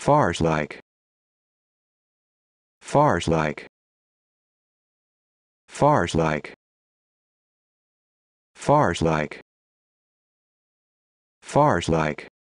Fars like. Fars like. Fars like. Fars like. Fars like.